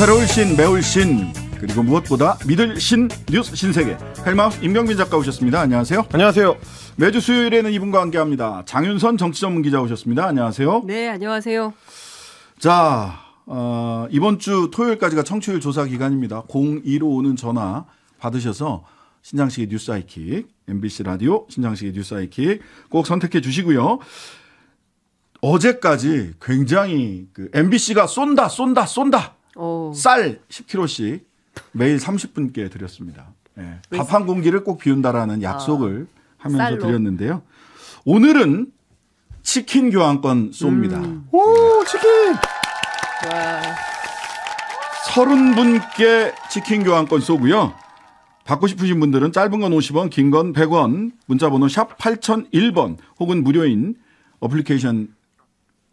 새로울 신, 매울 신, 그리고 무엇보다 믿을 신, 뉴스 신세계. 헬마우스임경빈 작가 오셨습니다. 안녕하세요. 안녕하세요. 매주 수요일에는 이분과 함께합니다. 장윤선 정치전문 기자 오셨습니다. 안녕하세요. 네, 안녕하세요. 자, 어, 이번 주 토요일까지가 청취율 조사 기간입니다. 0 1 5 오는 전화 받으셔서 신장식의 뉴스 아이킥, MBC 라디오 신장식의 뉴스 아이킥 꼭 선택해 주시고요. 어제까지 굉장히 그 MBC가 쏜다, 쏜다, 쏜다. 오. 쌀 10kg씩 매일 30분께 드렸습니다. 예. 밥한 공기를 꼭 비운다라는 약속을 아. 하면서 쌀로. 드렸는데요. 오늘은 치킨 교환권 쏩니다. 음. 오 치킨. 와. 30분께 치킨 교환권 쏘고요. 받고 싶으신 분들은 짧은 건 50원, 긴 건 100원, 문자번호 샵 8001번 혹은 무료인 어플리케이션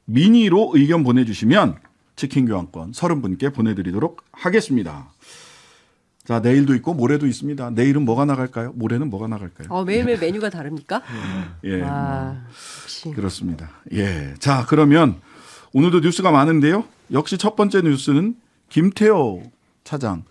미니로 의견 보내주시면 치킨 교환권 30분께 보내드리도록 하겠습니다. 자, 내일도 있고 모레도 있습니다. 내일은 뭐가 나갈까요? 모레는 뭐가 나갈까요? 어, 매일매일 메뉴가 다릅니까? 예. 예 뭐. 아, 뭐, 그렇습니다. 예. 자, 그러면 오늘도 뉴스가 많은데요. 역시 첫 번째 뉴스는 김태호 차장.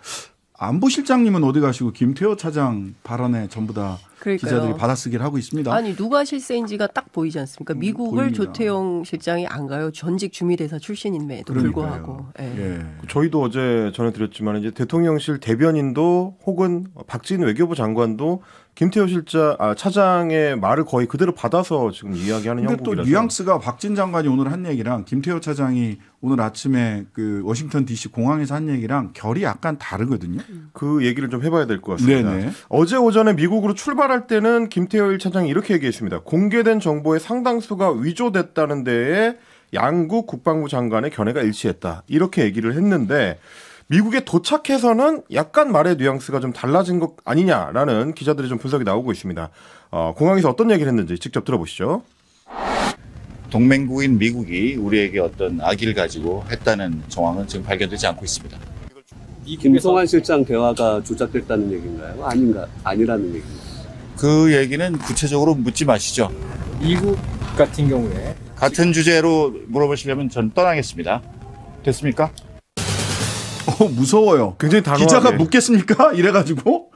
안보실장님은 어디 가시고 김태호 차장 발언에 전부 다 그러니까요. 기자들이 받아쓰기를 하고 있습니다. 아니 누가 실세인지가 딱 보이지 않습니까? 음, 미국을 보입니다. 조태용 실장이 안 가요. 전직 주미대사 출신임에도 불구하고. 예. 예. 저희도 어제 전해드렸지만 이제 대통령실 대변인도 혹은 박진 외교부 장관도 김태호 실장 아, 차장의 말을 거의 그대로 받아서 지금 이야기하는 형국이라서. 근데 또 뉘앙스가 박진 장관이 오늘 한 얘기랑 김태호 차장이 오늘 아침에 그 워싱턴 D.C. 공항에서 한 얘기랑 결이 약간 다르거든요. 그 얘기를 좀 해봐야 될 것 같습니다. 네네. 어제 오전에 미국으로 출발할 출발할 때는 김태호 1차장이 이렇게 얘기했습니다. 공개된 정보의 상당수가 위조됐다는 데에 양국 국방부 장관의 견해가 일치했다. 이렇게 얘기를 했는데 미국에 도착해서는 약간 말의 뉘앙스가 좀 달라진 것 아니냐라는 기자들의 좀 분석이 나오고 있습니다. 어, 공항에서 어떤 얘기를 했는지 직접 들어보시죠. 동맹국인 미국이 우리에게 어떤 악의를 가지고 했다는 정황은 지금 발견되지 않고 있습니다. 김성환 실장 대화가 조작됐다는 얘기인가요? 아닌가 아니라는 얘기인가요? 그 얘기는 구체적으로 묻지 마시죠. 미국 같은 경우에 같은 주제로 물어보시려면 전 떠나겠습니다. 됐습니까? 어, 무서워요. 굉장히 당황해. 기자가 묻겠습니까? 이래가지고.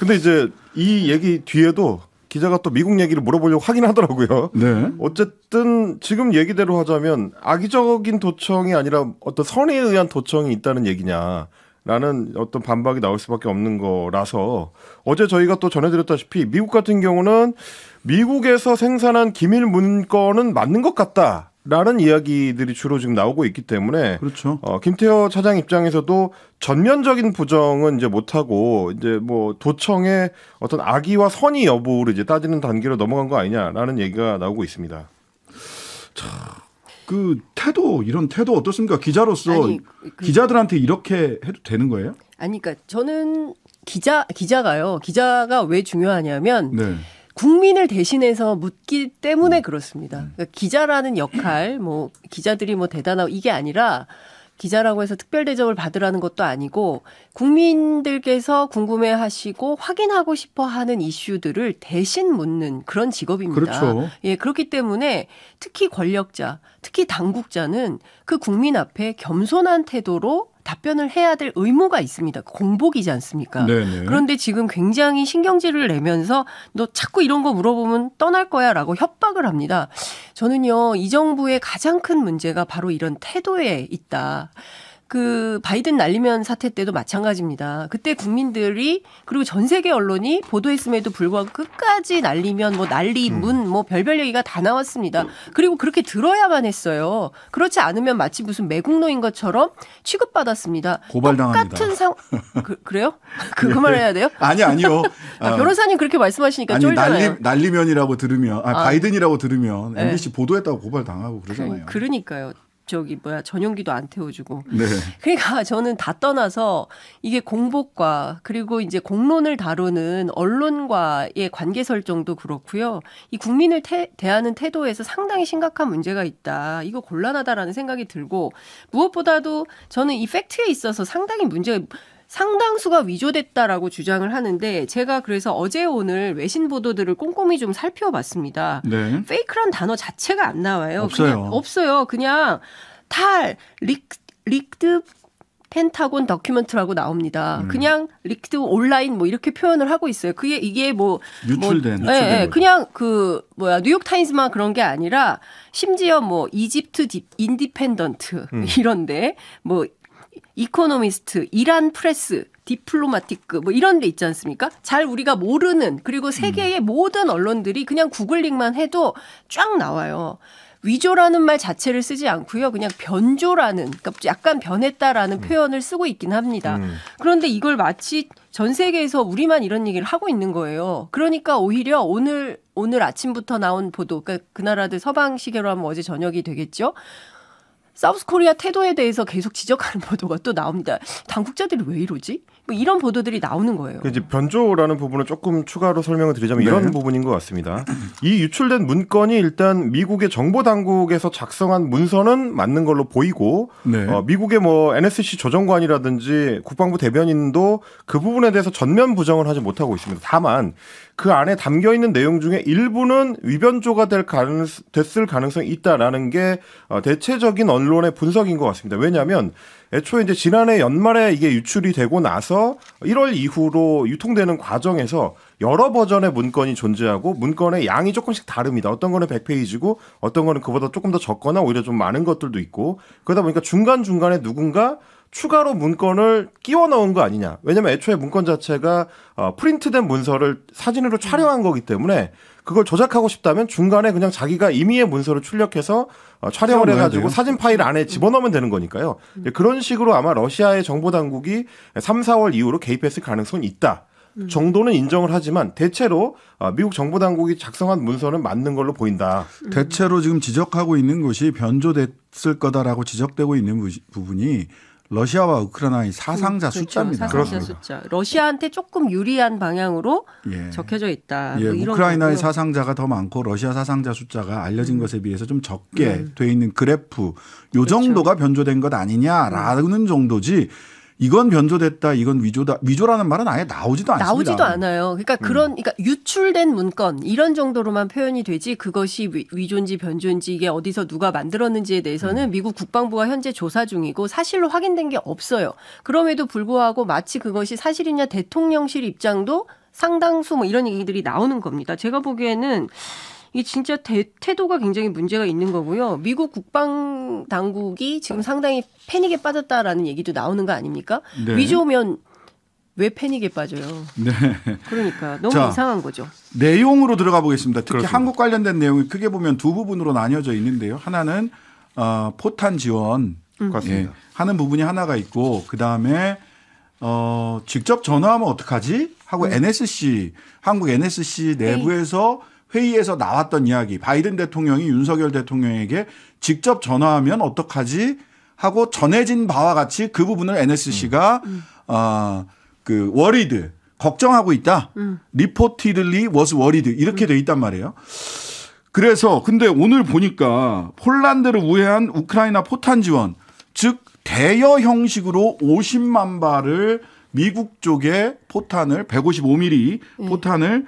근데 이제 이 얘기 뒤에도 기자가 또 미국 얘기를 물어보려고 하긴 하더라고요. 네. 어쨌든 지금 얘기대로 하자면 악의적인 도청이 아니라 어떤 선의에 의한 도청이 있다는 얘기냐. 라는 어떤 반박이 나올 수밖에 없는 거라서 어제 저희가 또 전해드렸다시피 미국 같은 경우는 미국에서 생산한 기밀 문건은 맞는 것 같다. 라는 이야기들이 주로 지금 나오고 있기 때문에 그렇죠. 어, 김태호 차장 입장에서도 전면적인 부정은 이제 못하고 이제 뭐 도청의 어떤 악의와 선의 여부를 이제 따지는 단계로 넘어간 거 아니냐라는 얘기가 나오고 있습니다. 참그 태도 이런 태도 어떻습니까? 기자로서 아니, 그, 기자들한테 이렇게 해도 되는 거예요? 아니 그러니까 저는 기자 기자가요. 기자가 왜 중요하냐면 네. 국민을 대신해서 묻기 때문에 음. 그렇습니다. 그러니까 기자라는 역할, 뭐 기자들이 뭐 대단하고 이게 아니라 기자라고 해서 특별 대접을 받으라는 것도 아니고 국민들께서 궁금해하시고 확인하고 싶어하는 이슈들을 대신 묻는 그런 직업입니다. 그렇죠. 예, 그렇기 때문에 특히 권력자, 특히 당국자는 그 국민 앞에 겸손한 태도로 답변을 해야 될 의무가 있습니다. 공복이지 않습니까? 네네. 네. 그런데 지금 굉장히 신경질을 내면서 너 자꾸 이런 거 물어보면 떠날 거야 라고 협박을 합니다. 저는요, 이 정부의 가장 큰 문제가 바로 이런 태도에 있다. 그 바이든 날리면 사태 때도 마찬가지입니다. 그때 국민들이 그리고 전 세계 언론이 보도했음에도 불구하고 끝까지 날리면 뭐 난리 음. 문뭐 별별 얘기가 다 나왔습니다. 그리고 그렇게 들어야만 했어요. 그렇지 않으면 마치 무슨 매국노인 것처럼 취급받았습니다. 고발당합니다. 똑같은 상 그, 그 래요 그거 말해야 돼요? 아니 아니요. 아, 어. 변호사님 그렇게 말씀하시니까 아니 쫄잖아요. 난리, 난리면이라고 들으면 아, 아, 바이든이라고 들으면 아. 네. MBC 보도했다고 고발당하고 그러잖아요. 그, 그러니까요. 저기 뭐야 전용기도 안 태워주고 네. 그러니까 저는 다 떠나서 이게 공복과 그리고 이제 공론을 다루는 언론과의 관계 설정도 그렇고요 이 국민을 태, 대하는 태도에서 상당히 심각한 문제가 있다 이거 곤란하다라는 생각이 들고 무엇보다도 저는 이 팩트에 있어서 상당히 문제 가 상당수가 위조됐다라고 주장을 하는데 제가 그래서 어제 오늘 외신 보도들을 꼼꼼히 좀 살펴봤습니다. 네. 페이크란 단어 자체가 안 나와요. 없어요. 그냥 없어요. 그냥 탈, 릭, 릭드 펜타곤 다큐멘트라고 나옵니다. 음. 그냥 리퀴드 온라인 뭐 이렇게 표현을 하고 있어요. 그게 이게 뭐, 뭐 유출된, 뭐, 예, 예, 그냥 그 뭐야 뉴욕 타임스만 그런 게 아니라 심지어 뭐 이집트 딥, 인디펜던트 음. 이런데 뭐 이코노미스트, 이란 프레스, 디플로마티크 뭐 이런 데 있지 않습니까? 잘 우리가 모르는 그리고 세계의 음. 모든 언론들이 그냥 구글링만 해도 쫙 나와요. 위조라는 말 자체를 쓰지 않고요. 그냥 변조라는, 그러니까 약간 변했다라는 음. 표현을 쓰고 있긴 합니다. 음. 그런데 이걸 마치 전 세계에서 우리만 이런 얘기를 하고 있는 거예요. 그러니까 오히려 오늘, 오늘 아침부터 나온 보도, 그러니까 그 나라들 서방시계로 하면 어제 저녁이 되겠죠? 사우스 코리아 태도에 대해서 계속 지적하는 보도가 또 나옵니다. 당국자들이 왜 이러지? 뭐 이런 보도들이 나오는 거예요. 그 이제 변조라는 부분을 조금 추가로 설명을 드리자면 네. 이런 부분인 것 같습니다. 이 유출된 문건이 일단 미국의 정보 당국에서 작성한 문서는 맞는 걸로 보이고 네. 어, 미국의 뭐 NSC 조정관이라든지 국방부 대변인도 그 부분에 대해서 전면 부정을 하지 못하고 있습니다. 다만 그 안에 담겨 있는 내용 중에 일부는 위변조가 될 가능 됐을 가능성이 있다라는 게 어, 대체적인 언론의 분석인 것 같습니다. 왜냐하면 애초에 이제 지난해 연말에 이게 유출이 되고 나서 1월 이후로 유통되는 과정에서 여러 버전의 문건이 존재하고 문건의 양이 조금씩 다릅니다. 어떤 거는 100페이지고 어떤 거는 그보다 조금 더 적거나 오히려 좀 많은 것들도 있고 그러다 보니까 중간중간에 누군가 추가로 문건을 끼워 넣은 거 아니냐. 왜냐면 애초에 문건 자체가 어, 프린트된 문서를 사진으로 촬영한 거기 때문에 그걸 조작하고 싶다면 중간에 그냥 자기가 임의의 문서를 출력해서 어, 촬영을 해가지고 사진 파일 안에 집어넣으면 되는 거니까요. 음. 그런 식으로 아마 러시아의 정보 당국이 3, 4월 이후로 개입했을 가능성은 있다. 음. 정도는 인정을 하지만 대체로 어, 미국 정보 당국이 작성한 문서는 맞는 걸로 보인다. 음. 대체로 지금 지적하고 있는 것이 변조됐을 거다라고 지적되고 있는 부분이 러시아와 우크라이나의 사상자 음, 그렇죠. 숫자입니다. 사상자 그렇습니다. 숫자. 러시아한테 조금 유리한 방향으로 예. 적혀져 있다. 예. 뭐 우크라이나의 거고요. 사상자가 더 많고 러시아 사상자 숫자가 알려진 음. 것에 비해서 좀 적게 음. 돼 있는 그래프 요 그렇죠. 정도가 변조된 것 아니냐라는 음. 정도지 이건 변조됐다, 이건 위조다, 위조라는 말은 아예 나오지도 않습니다. 나오지도 않아요. 그러니까 음. 그런, 음. 그러니까 유출된 문건 이런 정도로만 표현이 되지 그것이 위조인지 변조인지 이게 어디서 누가 만들었는지에 대해서는 음. 미국 국방부가 현재 조사 중이고 사실로 확인된 게 없어요. 그럼에도 불구하고 마치 그것이 사실이냐 대통령실 입장도 상당수 뭐 이런 얘기들이 나오는 겁니다. 제가 보기에는 이게 진짜 대, 태도가 굉장히 문제가 있는 거고요. 미국 국방 당국이 지금 상당히 패닉에 빠졌다라는 얘기도 나오는 거 아닙니까? 네. 위조면 왜 패닉에 빠져요? 네. 그러니까 너무 자, 이상한 거죠. 내용으로 들어가 보겠습니다. 특히 그렇습니다. 한국 관련된 내용이 크게 보면 두 부분으로 나뉘어져 있는데요. 하나는 어, 포탄 지원 음. 예, 하는 부분이 하나가 있고 그 다음에 어, 직접 전화하면 어떡하지? 하고 음. NSC 한국 NSC 내부에서 에이. 회의에서 나왔던 이야기 바이든 대통령이 윤석열 대통령에게 직접 전화하면 어떡하지 하고 전해진 바와 같이 그 부분을 NSC가 음. 음. 어그 워리드 걱정하고 있다. 리포티들리 워스 워리드 이렇게 음. 돼 있단 말이에요. 그래서 근데 오늘 보니까 폴란드를 우회한 우크라이나 포탄 지원 즉 대여 형식으로 50만 발을 미국 쪽에 포탄을 155mm 네. 포탄을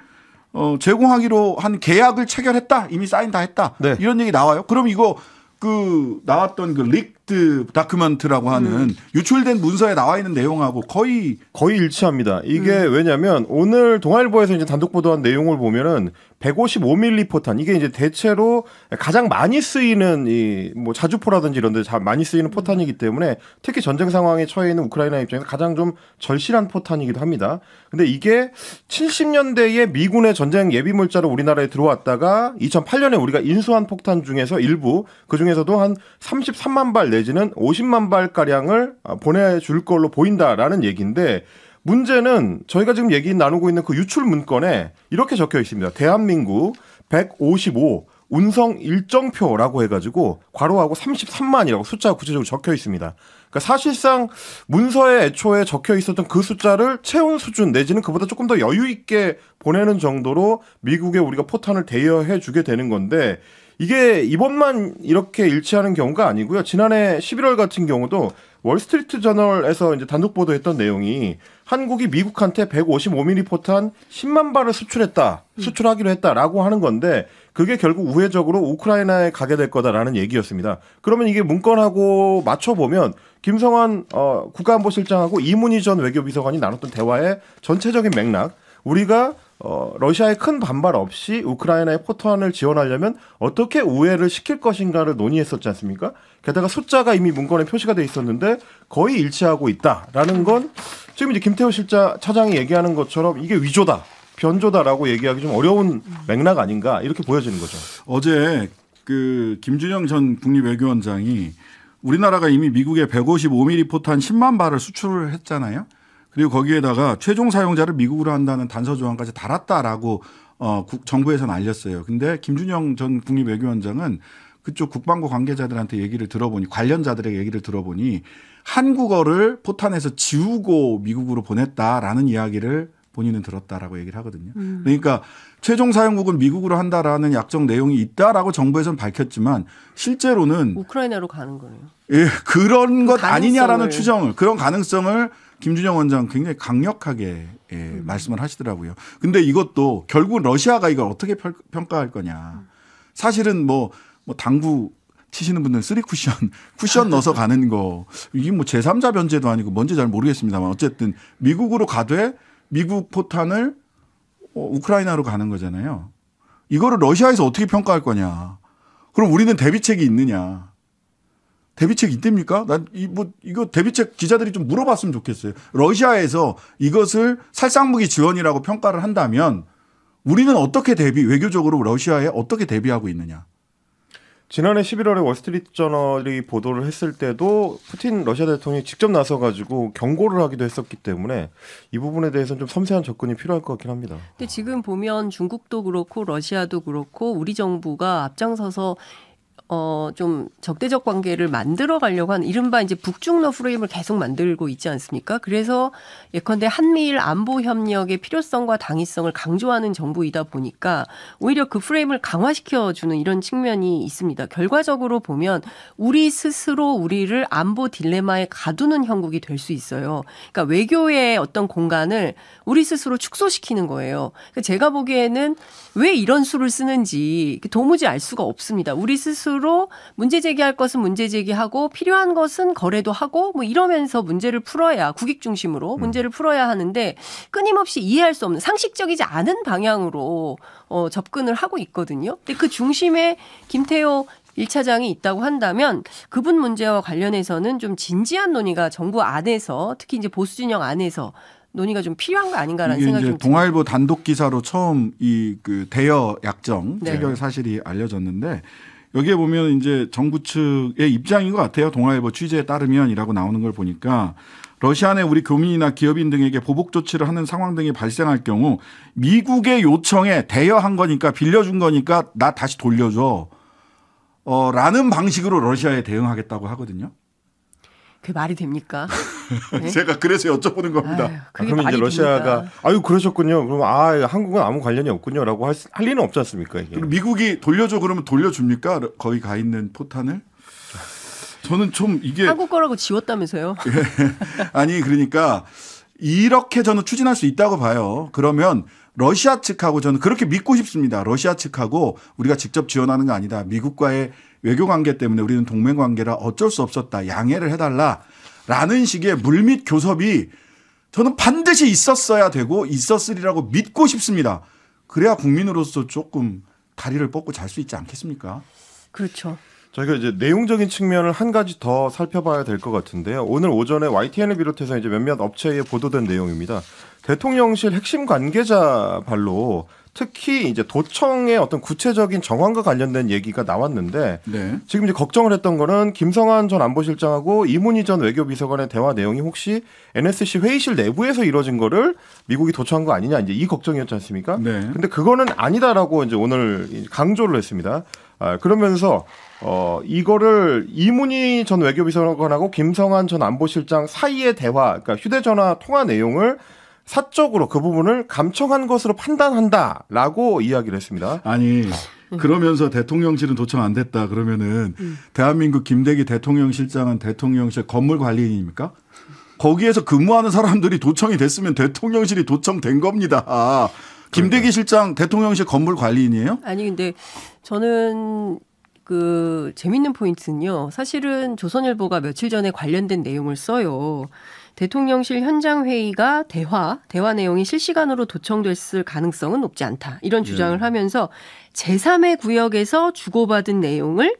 어, 제공하기로 한 계약을 체결했다. 이미 사인 다 했다. 네. 이런 얘기 나와요. 그럼 이거 그 나왔던 그 릭드 다큐멘트라고 하는 음. 유출된 문서에 나와 있는 내용하고 거의 거의 일치합니다. 이게 음. 왜냐면 오늘 동아일보에서 이제 단독 보도한 내용을 보면은 1 5 5밀리 포탄 이게 이제 대체로 가장 많이 쓰이는 이 뭐 자주포라든지 이런 데 많이 쓰이는 포탄이기 때문에 특히 전쟁 상황에 처해 있는 우크라이나 입장에서 가장 좀 절실한 포탄이기도 합니다. 근데 이게 70년대에 미군의 전쟁 예비 물자로 우리나라에 들어왔다가 2008년에 우리가 인수한 폭탄 중에서 일부 그 중에서도 한 33만 발 내지는 50만 발 가량을 어, 보내줄 걸로 보인다라는 얘기인데 문제는 저희가 지금 얘기 나누고 있는 그 유출 문건에 이렇게 적혀 있습니다. 대한민국 155 운성 일정표라고 해가지고 괄호하고 33만이라고 숫자가 구체적으로 적혀 있습니다. 그러니까 사실상 문서에 애초에 적혀 있었던 그 숫자를 채운 수준 내지는 그보다 조금 더 여유 있게 보내는 정도로 미국에 우리가 포탄을 대여해 주게 되는 건데 이게 이번만 이렇게 일치하는 경우가 아니고요. 지난해 11월 같은 경우도 월스트리트 저널에서 이제 단독 보도했던 내용이 한국이 미국한테 155mm 포탄 10만 발을 수출했다, 수출하기로 했다라고 하는 건데 그게 결국 우회적으로 우크라이나에 가게 될 거다라는 얘기였습니다. 그러면 이게 문건하고 맞춰 보면 김성환 어, 국가안보실장하고 이문희 전 외교비서관이 나눴던 대화의 전체적인 맥락 우리가 어, 러시아의 큰 반발 없이 우크라이나의 포탄을 지원하려면 어떻게 우회를 시킬 것인가를 논의했었지 않습니까? 게다가 숫자가 이미 문건에 표시가 돼 있었는데 거의 일치하고 있다라는 건 지금 이제 김태호 실자 차장이 얘기하는 것처럼 이게 위조다. 변조다라고 얘기하기 좀 어려운 맥락 아닌가 이렇게 보여지는 거죠. 어제 그 김준영 전 국립외교원장이 우리나라가 이미 미국에 155mm 포탄 10만 발을 수출을 했잖아요. 그리고 거기에다가 최종 사용자를 미국으로 한다는 단서 조항까지 달았다라고 어, 국, 정부에서는 알렸어요. 근데 김준영 전 국립외교원장은 그쪽 국방부 관계자들한테 얘기를 들어보니 관련자들의 얘기를 들어보니 한국어를 포탄에서 지우고 미국으로 보냈다라는 이야기를 본인은 들었다라고 얘기를 하거든요. 음. 그러니까 최종 사용국은 미국으로 한다라는 약정 내용이 있다라고 정부에서는 밝혔지만 실제로는 우크라이나로 가는 거예요. 예, 그런 그것 가능성을. 아니냐라는 추정을 그런 가능성을 김준영 원장 굉장히 강력하게 예, 음. 말씀을 하시더라고요. 근데 이것도 결국 러시아가 이걸 어떻게 펼, 평가할 거냐. 사실은 뭐, 뭐 당구 치시는 분들 쓰리 쿠션 쿠션 넣어서 가는 거 이게 뭐 제3자 변제도 아니고 뭔지 잘 모르겠습니다만 어쨌든 미국으로 가되 미국 포탄을 어, 우크라이나로 가는 거잖아요. 이거를 러시아에서 어떻게 평가할 거냐. 그럼 우리는 대비책이 있느냐. 대비책 있답니까? 난 이 뭐 이거 대비책 기자들이 좀 물어봤으면 좋겠어요. 러시아에서 이것을 살상무기 지원이라고 평가를 한다면 우리는 어떻게 대비 외교적으로 러시아에 어떻게 대비하고 있느냐? 지난해 11월에 월스트리트 저널이 보도를 했을 때도 푸틴 러시아 대통령이 직접 나서 가지고 경고를 하기도 했었기 때문에 이 부분에 대해서는 좀 섬세한 접근이 필요할 것 같긴 합니다. 근데 지금 보면 중국도 그렇고 러시아도 그렇고 우리 정부가 앞장서서 어, 좀 적대적 관계를 만들어 가려고 한 이른바 이제 북중러 프레임을 계속 만들고 있지 않습니까? 그래서 예컨대 한미일 안보 협력의 필요성과 당위성을 강조하는 정부이다 보니까 오히려 그 프레임을 강화시켜 주는 이런 측면이 있습니다. 결과적으로 보면 우리 스스로 우리를 안보 딜레마에 가두는 형국이 될 수 있어요. 그러니까 외교의 어떤 공간을 우리 스스로 축소시키는 거예요. 그러니까 제가 보기에는 왜 이런 수를 쓰는지 도무지 알 수가 없습니다. 우리 스스로 스스로 문제 제기할 것은 문제 제기하고 필요한 것은 거래도 하고 뭐 이러면서 문제를 풀어야 국익 중심으로 음. 문제를 풀어야 하는데 끊임없이 이해할 수 없는 상식적이지 않은 방향으로 어, 접근을 하고 있거든요. 근데 그 중심에 김태호 1차장이 있다고 한다면 그분 문제와 관련해서는 좀 진지한 논의가 정부 안에서 특히 이제 보수 진영 안에서 논의가 좀 필요한 거 아닌가라는 이게 생각이 이제 동아일보 단독 기사로 처음 이그 대여 약정 네. 체결 네. 사실이 알려졌는데 여기에 보면 이제 정부 측의 입장인 것 같아요. 동아일보 취재에 따르면이라고 나오는 걸 보니까 러시아 내 우리 교민이나 기업인 등에게 보복 조치를 하는 상황 등이 발생할 경우 미국의 요청에 대여한 거니까 빌려준 거니까 나 다시 돌려줘. 어, 라는 방식으로 러시아에 대응하겠다고 하거든요. 그게 말이 됩니까? 네? 제가 그래서 여쭤보는 겁니다. 아유, 아, 그럼 이제 러시아가 됩니까? 아유 그러셨군요. 그럼 아 한국은 아무 관련이 없군요라고 할, 할 리는 없지 않습니까? 이게. 미국이 돌려줘 그러면 돌려줍니까? 거기 가 있는 포탄을? 저는 좀 이게 한국 거라고 지웠다면서요? 예. 아니 그러니까 이렇게 저는 추진할 수 있다고 봐요. 그러면 러시아 측하고 저는 그렇게 믿고 싶습니다. 러시아 측하고 우리가 직접 지원하는 거 아니다. 미국과의 외교 관계 때문에 우리는 동맹 관계라 어쩔 수 없었다. 양해를 해달라라는 식의 물밑 교섭이 저는 반드시 있었어야 되고 있었으리라고 믿고 싶습니다. 그래야 국민으로서 조금 다리를 뻗고 잘 수 있지 않겠습니까? 그렇죠. 저희가 이제 내용적인 측면을 한 가지 더 살펴봐야 될 것 같은데요. 오늘 오전에 YTN을 비롯해서 이제 몇몇 업체에 보도된 내용입니다. 대통령실 핵심 관계자 발로 특히 이제 도청의 어떤 구체적인 정황과 관련된 얘기가 나왔는데 네. 지금 이제 걱정을 했던 거는 김성환 전 안보실장하고 이문희 전 외교비서관의 대화 내용이 혹시 NSC 회의실 내부에서 이루어진 거를 미국이 도청한 거 아니냐 이제 이 걱정이었지 않습니까? 네. 근데 그거는 아니다라고 이제 오늘 강조를 했습니다. 아, 그러면서 어 이거를 이문희 전 외교비서관하고 김성환 전 안보실장 사이의 대화, 그러니까 휴대전화 통화 내용을 사적으로 그 부분을 감청한 것으로 판단한다라고 이야기를 했습니다. 아니 네. 그러면서 대통령실은 도청 안 됐다 그러면은 음. 대한민국 김대기 대통령실장은 대통령실 건물 관리인입니까? 거기에서 근무하는 사람들이 도청이 됐으면 대통령실이 도청된 겁니다. 김대기 실장 대통령실 건물 관리인이에요? 아니 근데 저는 그 재밌는 포인트는요. 사실은 조선일보가 며칠 전에 관련된 내용을 써요. 대통령실 현장 회의가 대화, 대화 내용이 실시간으로 도청됐을 가능성은 높지 않다. 이런 주장을 네. 하면서 제3의 구역에서 주고받은 내용을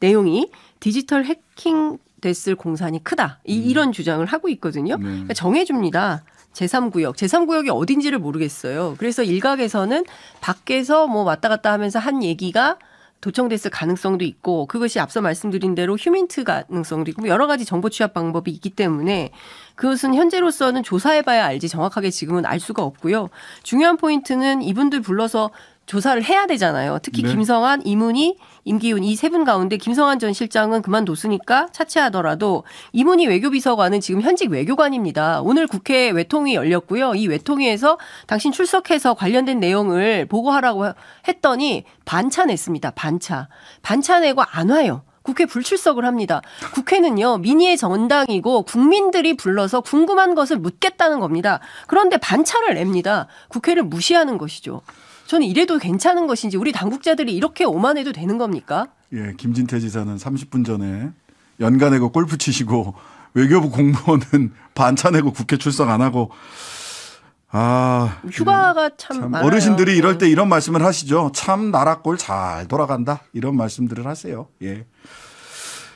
내용이 디지털 해킹 됐을 공산이 크다. 이, 음. 이런 주장을 하고 있거든요. 네. 그러니까 정해줍니다. 제3구역. 제3구역이 어딘지를 모르겠어요. 그래서 일각에서는 밖에서 뭐 왔다 갔다 하면서 한 얘기가 도청됐을 가능성도 있고 그것이 앞서 말씀드린 대로 휴민트 가능성도 있고 뭐 여러 가지 정보 취합 방법이 있기 때문에 그것은 현재로서는 조사해봐야 알지 정확하게 지금은 알 수가 없고요. 중요한 포인트는 이분들 불러서 조사를 해야 되잖아요. 특히 네. 김성환 이문희, 임기훈 이 세 분 가운데 김성환전 실장은 그만뒀으니까 차치하더라도 이문희 외교비서관은 지금 현직 외교관입니다. 오늘 국회 외통위 열렸고요. 이 외통위에서 당신 출석해서 관련된 내용을 보고하라고 했더니 반찬했습니다 반차. 반찬 내고 안 와요. 국회 불출석을 합니다. 국회는요, 민의의 정당이고 국민들이 불러서 궁금한 것을 묻겠다는 겁니다. 그런데 반차를 냅니다. 국회를 무시하는 것이죠. 저는 이래도 괜찮은 것인지 우리 당국자들이 이렇게 오만해도 되는 겁니까? 예, 김진태 지사는 30분 전에 연간에고 골프 치시고 외교부 공무원은 반찬 내고 국회 출석 안 하고 아 휴가가 음, 참, 참 어르신들이 이럴 때 이런 말씀을 하시죠. 참 나라 꼴잘 돌아간다 이런 말씀들을 하세요. 예.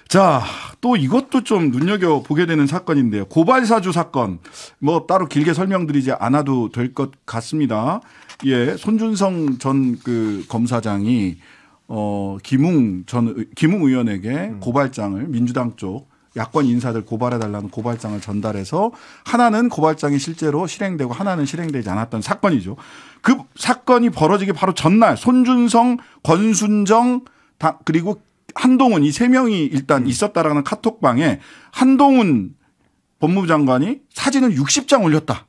자, 또 이것도 좀 눈여겨 보게 되는 사건인데요. 고발사주 사건. 뭐 따로 길게 설명드리지 않아도 될 것 같습니다. 예, 손준성 전 그 검사장이 어 김웅 전 김웅 의원에게 음. 고발장을 민주당 쪽 야권 인사들 고발해 달라는 고발장을 전달해서 하나는 고발장이 실제로 실행되고 하나는 실행되지 않았던 사건이죠. 그 사건이 벌어지기 바로 전날 손준성, 권순정 그리고 한동훈 이 세 명이 일단 음. 있었다라는 카톡방에 한동훈 법무부 장관이 사진을 60장 올렸다.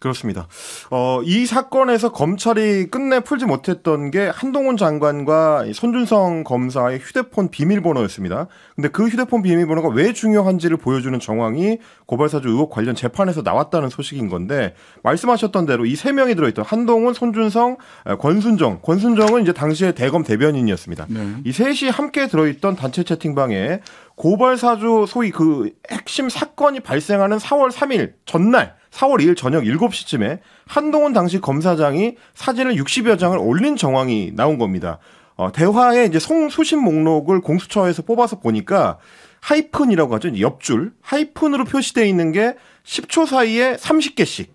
그렇습니다. 어, 이 사건에서 검찰이 끝내 풀지 못했던 게 한동훈 장관과 손준성 검사의 휴대폰 비밀번호였습니다. 근데 그 휴대폰 비밀번호가 왜 중요한지를 보여주는 정황이 고발사주 의혹 관련 재판에서 나왔다는 소식인 건데 말씀하셨던 대로 이 세 명이 들어있던 한동훈, 손준성, 어, 권순정. 권순정은 이제 당시에 대검 대변인이었습니다. 네. 이 셋이 함께 들어있던 단체 채팅방에 고발사주 소위 그 핵심 사건이 발생하는 4월 3일 전날 4월 2일 저녁 7시쯤에 한동훈 당시 검사장이 사진을 60여 장을 올린 정황이 나온 겁니다. 어, 대화의 이제 송수신 목록을 공수처에서 뽑아서 보니까 하이픈이라고 하죠. 옆줄 하이픈으로 표시되어 있는 게 10초 사이에 30개씩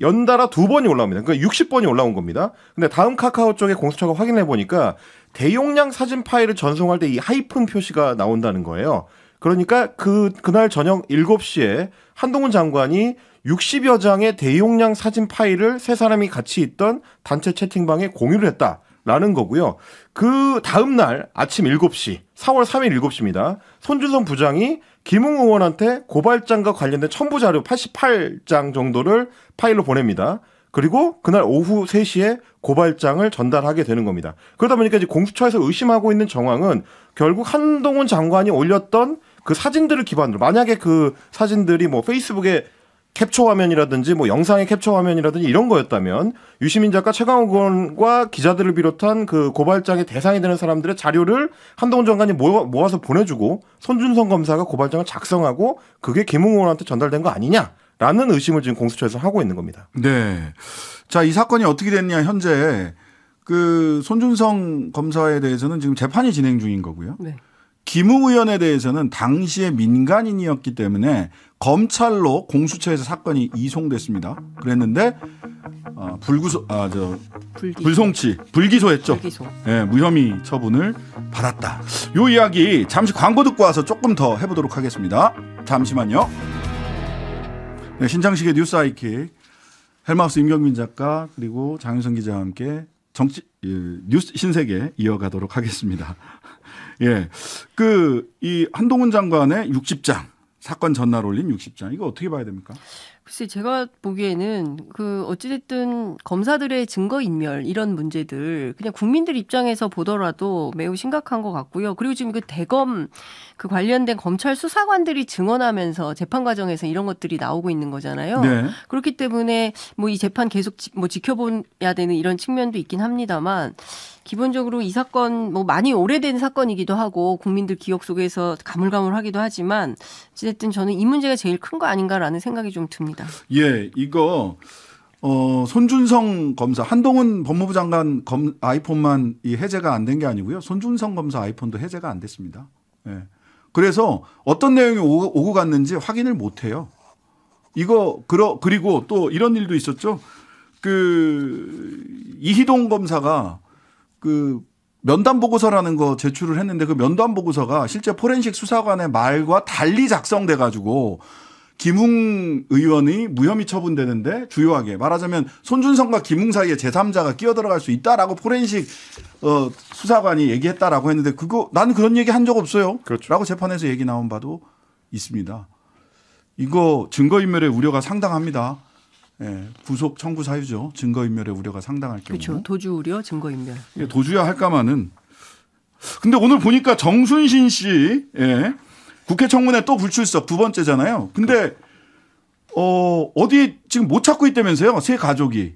연달아 두 번이 올라옵니다. 그러니까 60번이 올라온 겁니다. 근데 다음 카카오 쪽에 공수처가 확인해 보니까 대용량 사진 파일을 전송할 때 이 하이픈 표시가 나온다는 거예요. 그러니까 그 그날 저녁 7시에 한동훈 장관이 60여 장의 대용량 사진 파일을 세 사람이 같이 있던 단체 채팅방에 공유를 했다. 라는 거고요. 그 다음 날 아침 7시, 4월 3일 7시입니다. 손준성 부장이 김웅 의원한테 고발장과 관련된 첨부 자료 88장 정도를 파일로 보냅니다. 그리고 그날 오후 3시에 고발장을 전달하게 되는 겁니다. 그러다 보니까 이제 공수처에서 의심하고 있는 정황은 결국 한동훈 장관이 올렸던 그 사진들을 기반으로 만약에 그 사진들이 뭐 페이스북에 캡처 화면이라든지 뭐 영상의 캡처 화면이라든지 이런 거였다면 유시민 작가 최강욱 의원과 기자들을 비롯한 그 고발장의 대상이 되는 사람들의 자료를 한동훈 장관이 모아, 서 보내주고 손준성 검사가 고발장을 작성하고 그게 김웅 의원한테 전달된 거 아니냐라는 의심을 지금 공수처에서 하고 있는 겁니다. 네. 자, 이 사건이 어떻게 됐냐 현재 그 손준성 검사에 대해서는 지금 재판이 진행 중인 거고요. 네. 김웅 의원에 대해서는 당시에 민간인이었기 때문에 검찰로 공수처에서 사건이 이송됐습니다. 그랬는데 어, 불구소 아, 아저 불송치 불기소했죠. 불기소. 예, 무혐의 처분을 받았다. 요 이야기 잠시 광고 듣고 와서 조금 더 해보도록 하겠습니다. 잠시만요. 네, 신장식의 뉴스 아이킥 헬마우스 임경민 작가 그리고 장윤성 기자와 함께 정치 예, 뉴스 신세계 이어가도록 하겠습니다. 예. 그 이 한동훈 장관의 60장 사건 전날 올린 60장 이거 어떻게 봐야 됩니까? 글쎄 제가 보기에는 그 어찌됐든 검사들의 증거 인멸 이런 문제들 그냥 국민들 입장에서 보더라도 매우 심각한 것 같고요. 그리고 지금 그 대검 그 관련된 검찰 수사관들이 증언하면서 재판 과정에서 이런 것들이 나오고 있는 거잖아요. 네. 그렇기 때문에 뭐 이 재판 계속 지, 뭐 지켜봐야 되는 이런 측면도 있긴 합니다만 기본적으로 이 사건 뭐 많이 오래된 사건이기도 하고 국민들 기억 속에서 가물가물하기도 하지만 어쨌든 저는 이 문제가 제일 큰 거 아닌가라는 생각이 좀 듭니다. 예, 이거 어, 손준성 검사, 한동훈 법무부 장관 검, 아이폰만 이 해제가 안 된 게 아니고요. 손준성 검사 아이폰도 해제가 안 됐습니다. 예. 그래서 어떤 내용이 오고, 오고 갔는지 확인을 못 해요. 이거, 그러, 그리고 또 이런 일도 있었죠. 그, 이희동 검사가 그 면담 보고서라는 거 제출을 했는데 그 면담 보고서가 실제 포렌식 수사관의 말과 달리 작성돼 가지고 김웅 의원이 무혐의 처분되는데 주요하게 말하자면 손준성과 김웅 사이에 제3자가 끼어들어갈 수 있다라고 포렌식 어 수사관이 얘기했다라고 했는데 그거 난 그런 얘기 한 적 없어요. 그렇죠. 라고 재판에서 얘기 나온 바도 있습니다. 이거 증거인멸의 우려가 상당합니다. 예, 구속 청구 사유죠. 증거인멸의 우려가 상당할 경우. 그렇죠. 도주 우려, 증거인멸. 예, 도주야 할까마는. 근데 오늘 보니까 정순신 씨, 예, 국회 청문회 또 불출석 두 번째잖아요. 근데 어, 어디 지금 못 찾고 있다면서요? 세 가족이.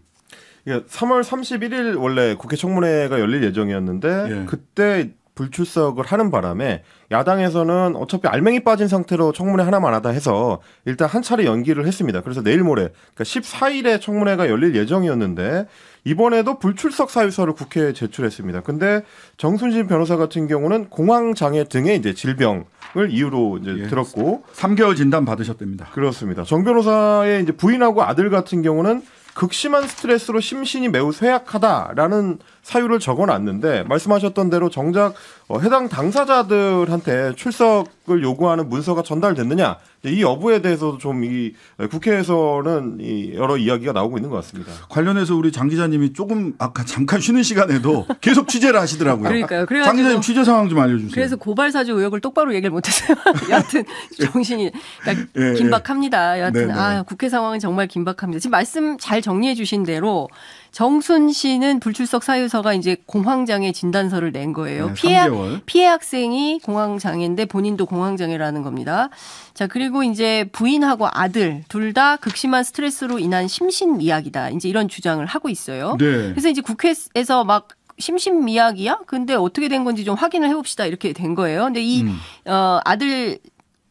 3월 그러니까 31일 원래 국회 청문회가 열릴 예정이었는데 예. 그때 불출석을 하는 바람에 야당에서는 어차피 알맹이 빠진 상태로 청문회 하나만 하다 해서 일단 한 차례 연기를 했습니다. 그래서 내일 모레 그러니까 14일에 청문회가 열릴 예정이었는데 이번에도 불출석 사유서를 국회에 제출했습니다. 근데 정순진 변호사 같은 경우는 공황 장애 등의 이제 질병을 이유로 이제 예, 들었고 3개월 진단 받으셨답니다. 그렇습니다. 정 변호사의 이제 부인하고 아들 같은 경우는 극심한 스트레스로 심신이 매우 쇠약하다라는 사유를 적어놨는데 말씀하셨던 대로 정작 어, 해당 당사자들한테 출석을 요구하는 문서가 전달됐느냐 이 여부에 대해서도 좀이 어, 국회에서는 이 여러 이야기가 나오고 있는 것 같습니다. 관련해서 우리 장 기자님이 조금 아까 잠깐 쉬는 시간에도 계속 취재를 하시더라고요. 그러니까요. 장 기자님 취재 상황 좀 알려주세요. 그래서 고발 사주 의혹을 똑바로 얘기를 못했어요. 여하튼 정신이 그러니까 예, 예. 긴박합니다. 여하튼 네네. 네. 아 국회 상황은 정말 긴박합니다. 지금 말씀 잘 정리해 주신 대로 정순 씨는 불출석 사유서가 이제 공황장애 진단서를 낸 거예요. 네, 피해, 피해 학생이 공황장애인데 본인도 공황장애라는 겁니다. 자, 그리고 이제 부인하고 아들 둘 다 극심한 스트레스로 인한 심신미약이다. 이제 이런 주장을 하고 있어요. 네. 그래서 이제 국회에서 막 심신미약이야? 근데 어떻게 된 건지 좀 확인을 해봅시다. 이렇게 된 거예요. 근데 이, 음. 어, 아들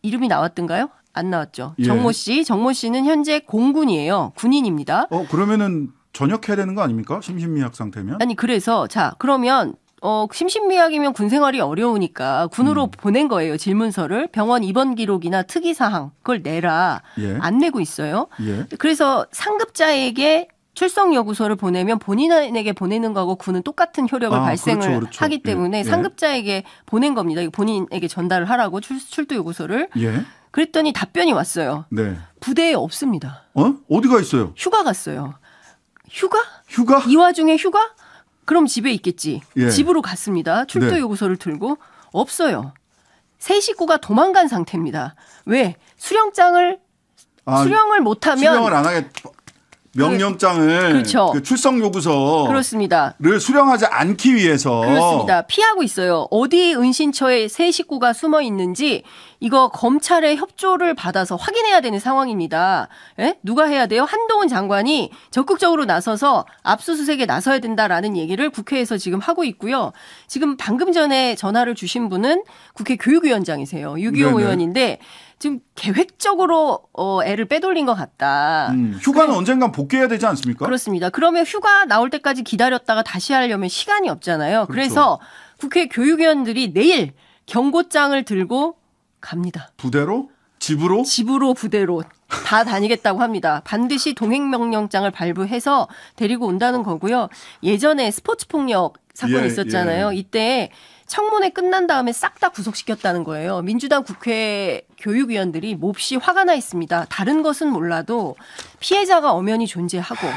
이름이 나왔던가요? 안 나왔죠. 예. 정모 씨, 정모 씨는 현재 공군이에요. 군인입니다. 어, 그러면은 전역해야 되는 거 아닙니까? 심신미약 상태면? 아니 그래서 자 그러면 어, 심신미약이면 군 생활이 어려우니까 군으로 음. 보낸 거예요. 질문서를 병원 입원 기록이나 특이 사항 그걸 내라 예. 안 내고 있어요. 예. 그래서 상급자에게 출석 여부서를 보내면 본인에게 보내는 거하고 군은 똑같은 효력을 아, 발생을 그렇죠, 그렇죠. 하기 때문에 예. 예. 상급자에게 보낸 겁니다. 본인에게 전달을 하라고 출, 두 요구서를. 예. 그랬더니 답변이 왔어요. 네. 부대에 없습니다. 어? 어디가 있어요? 휴가 갔어요. 휴가? 휴가? 이 와중에 휴가? 그럼 집에 있겠지. 예. 집으로 갔습니다. 출두 네. 요구서를 들고 없어요. 세 식구가 도망간 상태입니다. 왜? 수령장을 아, 수령을 못하면 수령을 안 하게 그 명령장을 그렇죠. 그 출석 요구서 그렇습니다.를 수령하지 않기 위해서 그렇습니다. 피하고 있어요. 어디 은신처에 새 식구가 숨어 있는지 이거 검찰의 협조를 받아서 확인해야 되는 상황입니다. 에? 예? 누가 해야 돼요? 한동훈 장관이 적극적으로 나서서 압수수색에 나서야 된다라는 얘기를 국회에서 지금 하고 있고요. 지금 방금 전에 전화를 주신 분은 국회 교육위원장이세요. 6.25 의원인데 지금 계획적으로 어, 애를 빼돌린 것 같다. 음, 휴가는 그래, 언젠간 복귀해야 되지 않습니까? 그렇습니다. 그러면 휴가 나올 때까지 기다렸다가 다시 하려면 시간이 없잖아요. 그렇죠. 그래서 국회 교육위원들이 내일 경고장을 들고 갑니다. 부대로? 집으로? 집으로 부대로 다 다니겠다고 합니다. 반드시 동행명령장을 발부해서 데리고 온다는 거고요. 예전에 스포츠 폭력 사건 이 예, 있었잖아요. 예. 이때 청문회 끝난 다음에 싹 다 구속시켰다는 거예요. 민주당 국회 교육위원들이 몹시 화가 나 있습니다. 다른 것은 몰라도 피해자가 엄연히 존재하고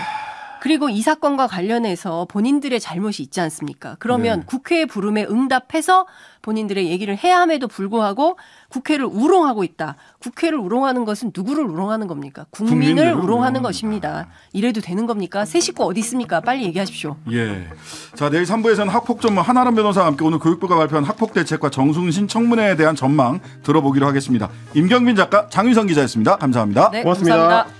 그리고 이 사건과 관련해서 본인들의 잘못이 있지 않습니까? 그러면 네. 국회의 부름에 응답해서 본인들의 얘기를 해야 함에도 불구하고 국회를 우롱하고 있다. 국회를 우롱하는 것은 누구를 우롱하는 겁니까? 국민을 우롱하는 것입니다. 이래도 되는 겁니까? 새 식구 어디 있습니까? 빨리 얘기하십시오. 예. 자, 내일 3부에서는 학폭 전문 한아름 변호사와 함께 오늘 교육부가 발표한 학폭 대책과 정승신 청문회에 대한 전망 들어보기로 하겠습니다. 임경빈 작가, 장윤성 기자였습니다. 감사합니다. 네, 고맙습니다 감사합니다.